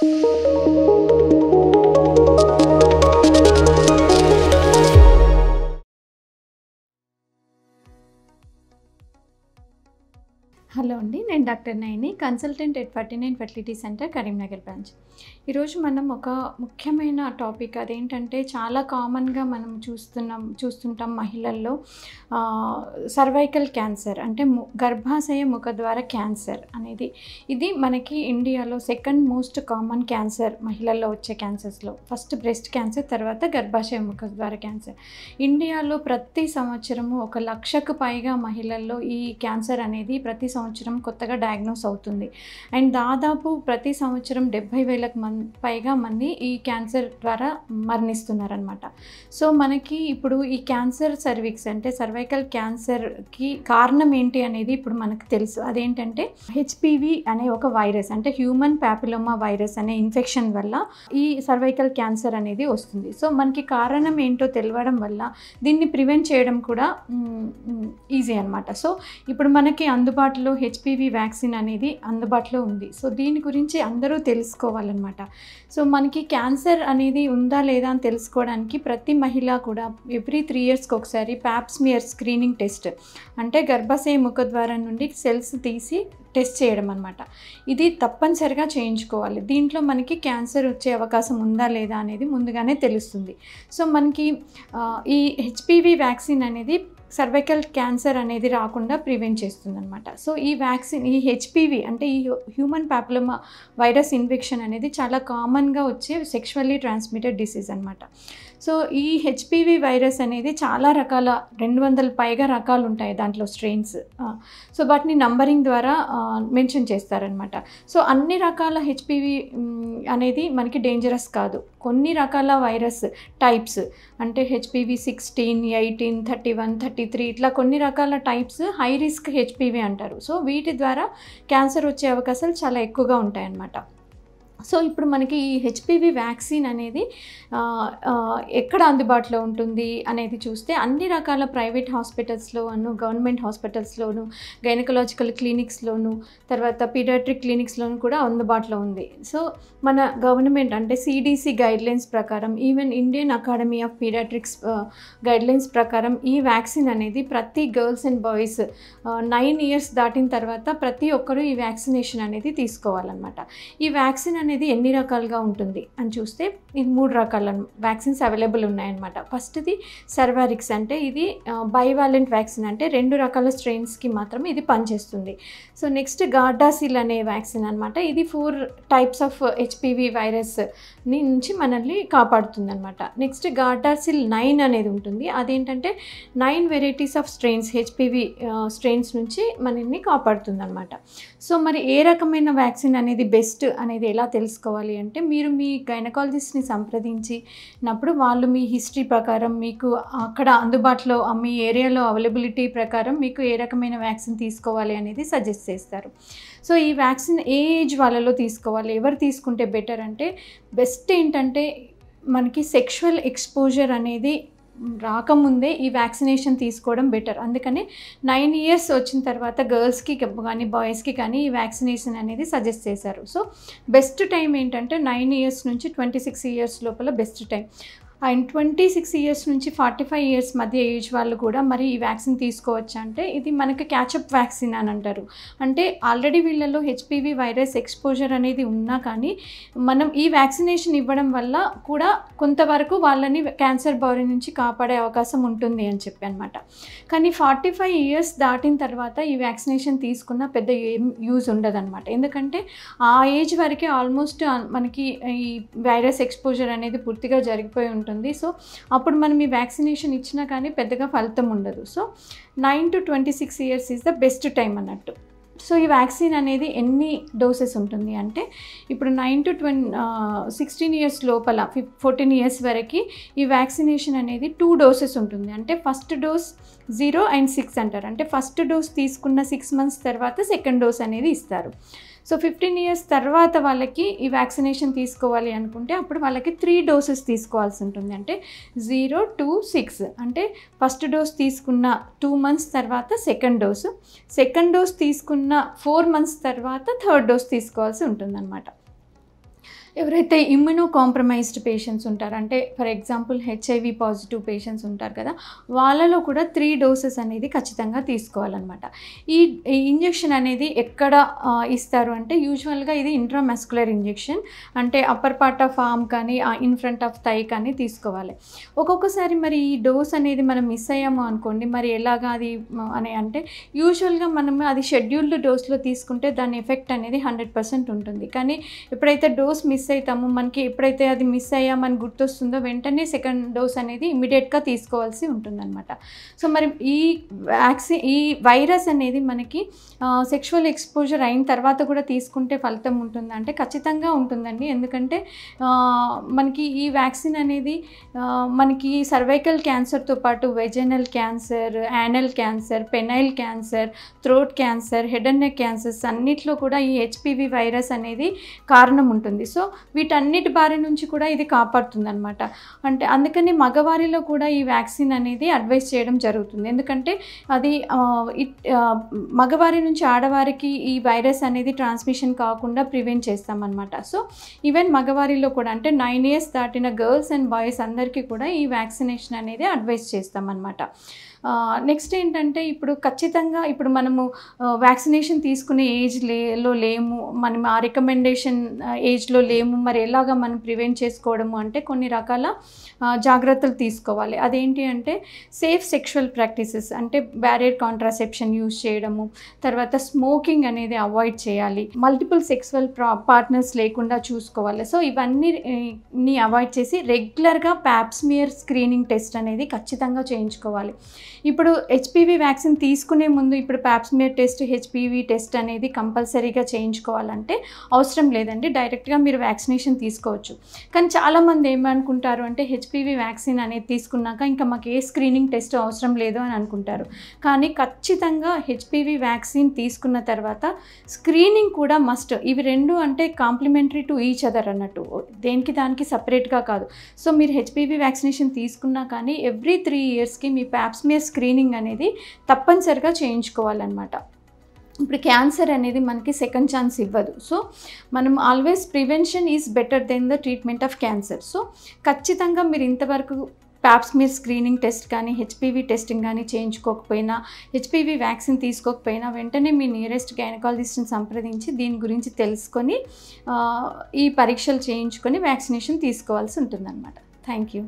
Música doctor Naini consultant at forty nine fertility centre Karimnagar branch ఈరోజు మనం ఒక ముఖ్యమైన టాపిక్ అదేంటంటే చాలా కామన్గా మనం చూస్తున్నాం చూస్తుంటాం మహిళల్లో సర్వైకల్ క్యాన్సర్ అంటే గర్భాశయ ముఖ ద్వారా క్యాన్సర్ అనేది ఇది మనకి ఇండియాలో సెకండ్ మోస్ట్ కామన్ క్యాన్సర్ మహిళల్లో వచ్చే క్యాన్సర్స్లో ఫస్ట్ బ్రెస్ట్ క్యాన్సర్ తర్వాత గర్భాశయ ముఖ ద్వారా క్యాన్సర్ ఇండియాలో ప్రతి సంవత్సరము ఒక లక్షకు పైగా మహిళల్లో ఈ క్యాన్సర్ అనేది ప్రతి సంవత్సరం కొత్తగా డయాగ్నోస్ అవుతుంది అండ్ దాదాపు ప్రతి సంవత్సరం డెబ్బై వేలకు మంది పైగా మంది ఈ క్యాన్సర్ ద్వారా మరణిస్తున్నారనమాట సో మనకి ఇప్పుడు ఈ క్యాన్సర్ సర్వీక్స్ అంటే సర్వైకల్ క్యాన్సర్కి కారణం ఏంటి అనేది ఇప్పుడు మనకు తెలుసు అదేంటంటే హెచ్పివి అనే ఒక వైరస్ అంటే హ్యూమన్ ప్యాపిలోమా వైరస్ అనే ఇన్ఫెక్షన్ వల్ల ఈ సర్వైకల్ క్యాన్సర్ అనేది వస్తుంది సో మనకి కారణం ఏంటో తెలియడం వల్ల దీన్ని ప్రివెంట్ చేయడం కూడా ఈజీ అనమాట సో ఇప్పుడు మనకి అందుబాటులో హెచ్పివి వ్యాక్సిన్ వ్యాక్సిన్ అనేది అందుబాటులో ఉంది సో దీని గురించి అందరూ తెలుసుకోవాలన్నమాట సో మనకి క్యాన్సర్ అనేది ఉందా లేదా అని తెలుసుకోవడానికి ప్రతి మహిళ కూడా ఎవ్రీ త్రీ ఇయర్స్కి ఒకసారి ప్యాప్స్మియర్ స్క్రీనింగ్ టెస్ట్ అంటే గర్భాశయ ముఖ ద్వారా నుండి సెల్స్ తీసి టెస్ట్ చేయడం అనమాట ఇది తప్పనిసరిగా చేయించుకోవాలి దీంట్లో మనకి క్యాన్సర్ వచ్చే అవకాశం ఉందా లేదా అనేది ముందుగానే తెలుస్తుంది సో మనకి ఈ హెచ్పివి వ్యాక్సిన్ అనేది సర్వైకల్ క్యాన్సర్ అనేది రాకుండా ప్రివెంట్ చేస్తుందన్నమాట సో ఈ వ్యాక్సిన్ ఈ హెచ్పివి అంటే ఈ హ్యూమన్ ప్యాప్లమా వైరస్ ఇన్ఫెక్షన్ అనేది చాలా కామన్గా వచ్చే సెక్షువల్లీ ట్రాన్స్మిటెడ్ డిసీజ్ అనమాట సో ఈ హెచ్పివి వైరస్ అనేది చాలా రకాల రెండు వందల పైగా రకాలు ఉంటాయి దాంట్లో స్ట్రెయిన్స్ సో వాటిని నంబరింగ్ ద్వారా మెన్షన్ చేస్తారనమాట సో అన్ని రకాల హెచ్పివి అనేది మనకి డేంజరస్ కాదు కొన్ని రకాల వైరస్ టైప్స్ అంటే HPV sixteen eighteen thirty one thirty three ఇట్లా కొన్ని రకాల టైప్స్ హై రిస్క్ హెచ్పివి అంటారు సో వీటి ద్వారా క్యాన్సర్ వచ్చే అవకాశాలు చాలా ఎక్కువగా ఉంటాయన్నమాట సో ఇప్పుడు మనకి ఈ హెచ్పివి వ్యాక్సిన్ అనేది ఎక్కడ అందుబాటులో ఉంటుంది అనేది చూస్తే అన్ని రకాల ప్రైవేట్ హాస్పిటల్స్లోను గవర్నమెంట్ హాస్పిటల్స్లోను గైనకలాజికల్ క్లినిక్స్లోను తర్వాత పీడియాట్రిక్ క్లినిక్స్లోను కూడా అందుబాటులో ఉంది సో మన గవర్నమెంట్ అంటే సిడిసి గైడ్లైన్స్ ప్రకారం even Indian academy of paediatrics guidelines ప్రకారం ఈ వ్యాక్సిన్ అనేది ప్రతి girls and boys nine years దాటిన తర్వాత ప్రతి ఒక్కరూ ఈ వ్యాక్సినేషన్ అనేది తీసుకోవాలన్నమాట ఈ వ్యాక్సిన్ అనేది ఎన్ని రకాలుగా ఉంటుంది అని చూస్తే ఇది మూడు రకాల వ్యాక్సిన్స్ అవైలబుల్ ఉన్నాయన్నమాట ఫస్ట్ది సర్వారిక్స్ అంటే ఇది బైవాలెంట్ వ్యాక్సిన్ అంటే రెండు రకాల స్ట్రెయిన్స్కి మాత్రమే ఇది పనిచేస్తుంది సో నెక్స్ట్ గార్డాసిల్ అనే వ్యాక్సిన్ అనమాట ఇది four types of HPV virus నుంచి మనల్ని కాపాడుతుంది అనమాట నెక్స్ట్ గార్డాసిల్ నైన్ అనేది ఉంటుంది అదేంటంటే nine varieties of strains HPV strains నుంచి మనల్ని కాపాడుతుంది అనమాట సో మరి ఏ రకమైన వ్యాక్సిన్ అనేది బెస్ట్ అనేది ఎలా తెలుసుకోవాలి అంటే మీరు మీ గైనకాలజిస్ట్ని సంప్రదించినప్పుడు వాళ్ళు మీ హిస్టరీ ప్రకారం మీకు అక్కడ అందుబాటులో మీ ఏరియాలో అవైలబిలిటీ ప్రకారం మీకు ఏ రకమైన వ్యాక్సిన్ తీసుకోవాలి అనేది సజెస్ట్ చేస్తారు సో ఈ వ్యాక్సిన్ ఏ ఏజ్ వాళ్ళలో తీసుకోవాలి ఎవరు తీసుకుంటే బెటర్ అంటే బెస్ట్ ఏంటంటే మనకి సెక్షువల్ ఎక్స్పోజర్ అనేది రాకముందే ఈ వ్యాక్సినేషన్ తీసుకోవడం బెటర్ అందుకని నైన్ ఇయర్స్ వచ్చిన తర్వాత గర్ల్స్కి కానీ బాయ్స్కి కానీ ఈ వ్యాక్సినేషన్ అనేది సజెస్ట్ చేశారు సో బెస్ట్ టైం ఏంటంటే నైన్ ఇయర్స్ నుంచి ట్వంటీ సిక్స్ ఇయర్స్ లోపల best time and twenty six years నుంచి ఫార్టీ ఫైవ్ ఇయర్స్ మధ్య ఏజ్ వాళ్ళు కూడా మరి ఈ వ్యాక్సిన్ తీసుకోవచ్చు అంటే ఇది మనకి క్యాచప్ వ్యాక్సిన్ అని అంటారు అంటే ఆల్రెడీ వీళ్ళలో హెచ్పివి వైరస్ ఎక్స్పోజర్ అనేది ఉన్నా కానీ మనం ఈ వ్యాక్సినేషన్ ఇవ్వడం వల్ల కూడా కొంతవరకు వాళ్ళని క్యాన్సర్ బారి నుంచి కాపాడే అవకాశం ఉంటుంది అని చెప్పి అనమాట కానీ ఫార్టీ ఫైవ్ ఇయర్స్ దాటిన తర్వాత ఈ వ్యాక్సినేషన్ తీసుకున్న పెద్ద ఏం యూజ్ ఉండదన్నమాట ఎందుకంటే ఆ ఏజ్ వరకే ఆల్మోస్ట్ మనకి ఈ వైరస్ ఎక్స్పోజర్ అనేది పూర్తిగా జరిగిపోయి ఉంటుంది ఉంటుంది సో అప్పుడు మనం ఈ వ్యాక్సినేషన్ ఇచ్చినా కానీ పెద్దగా ఫలితం ఉండదు so nine to twenty six years is the best time అన్నట్టు సో ఈ వ్యాక్సిన్ అనేది ఎన్ని డోసెస్ ఉంటుంది అంటే ఇప్పుడు nine to twen sixteen years లోపల ఫిఫ్ ఫోర్టీన్ ఇయర్స్ వరకు ఈ వ్యాక్సినేషన్ అనేది టూ డోసెస్ ఉంటుంది అంటే first dose zero and six అంటారు అంటే ఫస్ట్ డోస్ తీసుకున్న సిక్స్ మంత్స్ తర్వాత సెకండ్ డోస్ అనేది ఇస్తారు సో ఫిఫ్టీన్ ఇయర్స్ తర్వాత వాళ్ళకి ఈ వ్యాక్సినేషన్ తీసుకోవాలి అనుకుంటే అప్పుడు వాళ్ళకి త్రీ డోసెస్ తీసుకోవాల్సి ఉంటుంది అంటే జీరో టూ సిక్స్ అంటే ఫస్ట్ డోస్ తీసుకున్న టూ మంత్స్ తర్వాత సెకండ్ డోసు సెకండ్ డోస్ తీసుకున్న ఫోర్ మంత్స్ తర్వాత థర్డ్ డోస్ తీసుకోవాల్సి ఉంటుందన్నమాట ఎవరైతే ఇమ్యూనో కాంప్రమైజ్డ్ పేషెంట్స్ ఉంటారు అంటే for example HIV positive patients ఉంటారు కదా వాళ్ళలో కూడా త్రీ డోసెస్ అనేది ఖచ్చితంగా తీసుకోవాలన్నమాట ఈ ఇంజెక్షన్ అనేది ఎక్కడ ఇస్తారు అంటే యూజువల్గా ఇది ఇంట్రామెస్కులర్ ఇంజెక్షన్ అంటే అప్పర్ పార్ట్ ఆఫ్ ఆర్మ్ కానీ ఇన్ ఫ్రంట్ ఆఫ్ థై కానీ తీసుకోవాలి ఒక్కొక్కసారి మరి ఈ డోస్ అనేది మనం మిస్ అయ్యాము అనుకోండి మరి ఎలాగా అది అని అంటే యూజువల్గా మనం అది షెడ్యూల్డ్ డోస్లో తీసుకుంటే దాని ఎఫెక్ట్ అనేది హండ్రెడ్ పర్సెంట్ ఉంటుంది కానీ ఎప్పుడైతే డోస్ మిస్ మిస్ అవుతాము మనకి ఎప్పుడైతే అది మిస్ అయ్యా మనకి గుర్తొస్తుందో వెంటనే సెకండ్ డోస్ అనేది ఇమీడియట్గా తీసుకోవాల్సి ఉంటుందన్నమాట సో మరి ఈ వ్యాక్సిన్ ఈ వైరస్ అనేది మనకి సెక్షువల్ ఎక్స్పోజర్ అయిన తర్వాత కూడా తీసుకుంటే ఫలితం ఉంటుందా అంటే ఖచ్చితంగా ఉంటుందండి ఎందుకంటే మనకి ఈ వ్యాక్సిన్ అనేది మనకి సర్వైకల్ క్యాన్సర్తో పాటు vaginal cancer anal cancer penile cancer throat cancer head and neck cancers అన్నిట్లో కూడా ఈ హెచ్పివి వైరస్ అనేది కారణం ఉంటుంది సో వీటన్నిటి బారి నుంచి కూడా ఇది కాపాడుతుంది అనమాట అంటే అందుకని మగవారిలో కూడా ఈ వ్యాక్సిన్ అనేది అడ్వైస్ చేయడం జరుగుతుంది ఎందుకంటే అది మగవారి నుంచి ఆడవారికి ఈ వైరస్ అనేది ట్రాన్స్మిషన్ కాకుండా ప్రివెంట్ చేస్తామన్నమాట సో ఈవెన్ మగవారిలో కూడా అంటే నైన్ ఇయర్స్ దాటిన గర్ల్స్ అండ్ బాయ్స్ అందరికీ కూడా ఈ వ్యాక్సినేషన్ అనేది అడ్వైస్ చేస్తామన్నమాట నెక్స్ట్ ఏంటంటే ఇప్పుడు ఖచ్చితంగా ఇప్పుడు మనము వ్యాక్సినేషన్ తీసుకునే ఏజ్ లేలో లేము మనం ఆ రికమెండేషన్ ఏజ్లో లేము మరి ఎలాగ మనం ప్రివెంట్ చేసుకోవడము అంటే కొన్ని రకాల జాగ్రత్తలు తీసుకోవాలి అదేంటి అంటే సేఫ్ సెక్షువల్ ప్రాక్టీసెస్ అంటే బ్యారియర్ కాంట్రాసెప్షన్ యూజ్ చేయడము తర్వాత స్మోకింగ్ అనేది అవాయిడ్ చేయాలి మల్టిపుల్ సెక్సువల్ పార్ట్నర్స్ లేకుండా చూసుకోవాలి సో ఇవన్నీ అవాయిడ్ చేసి రెగ్యులర్గా ప్యాప్స్మియర్ స్క్రీనింగ్ టెస్ట్ అనేది ఖచ్చితంగా చేయించుకోవాలి ఇప్పుడు హెచ్పివి వ్యాక్సిన్ తీసుకునే ముందు ఇప్పుడు ప్యాప్స్మేర్ టెస్ట్ హెచ్పివి టెస్ట్ అనేది కంపల్సరీగా చేయించుకోవాలంటే అవసరం లేదండి డైరెక్ట్గా మీరు వ్యాక్సినేషన్ తీసుకోవచ్చు కానీ చాలామంది ఏమనుకుంటారు అంటే హెచ్పివి వ్యాక్సిన్ అనేది తీసుకున్నాక ఇంకా మాకు ఏ స్క్రీనింగ్ టెస్ట్ అవసరం లేదు అని అనుకుంటారు కానీ ఖచ్చితంగా హెచ్పివి వ్యాక్సిన్ తీసుకున్న తర్వాత స్క్రీనింగ్ కూడా మస్ట్ ఇవి రెండు అంటే కాంప్లిమెంటరీ టు ఈచ్ అదర్ అన్నట్టు దేనికి దానికి సపరేట్గా కాదు సో మీరు హెచ్పివి వ్యాక్సినేషన్ తీసుకున్నా కానీ ఎవ్రీ త్రీ ఇయర్స్కి మీ ప్యాప్స్మేర్ టీబీఎస్ స్క్రీనింగ్ అనేది తప్పనిసరిగా చేయించుకోవాలన్నమాట ఇప్పుడు క్యాన్సర్ అనేది మనకి సెకండ్ ఛాన్స్ ఇవ్వదు సో మనం always prevention is better than the treatment of cancer so ఖచ్చితంగా మీరు ఇంతవరకు ప్యాప్స్ మీరు స్క్రీనింగ్ టెస్ట్ కానీ హెచ్పీవీ టెస్టింగ్ కానీ చేయించుకోకపోయినా హెచ్పీవి వ్యాక్సిన్ తీసుకోకపోయినా వెంటనే మీ నియరెస్ట్ గైనకాలజిస్ట్ని సంప్రదించి దీని గురించి తెలుసుకొని ఈ పరీక్షలు చేయించుకొని వ్యాక్సినేషన్ తీసుకోవాల్సి ఉంటుందన్నమాట థ్యాంక్ యూ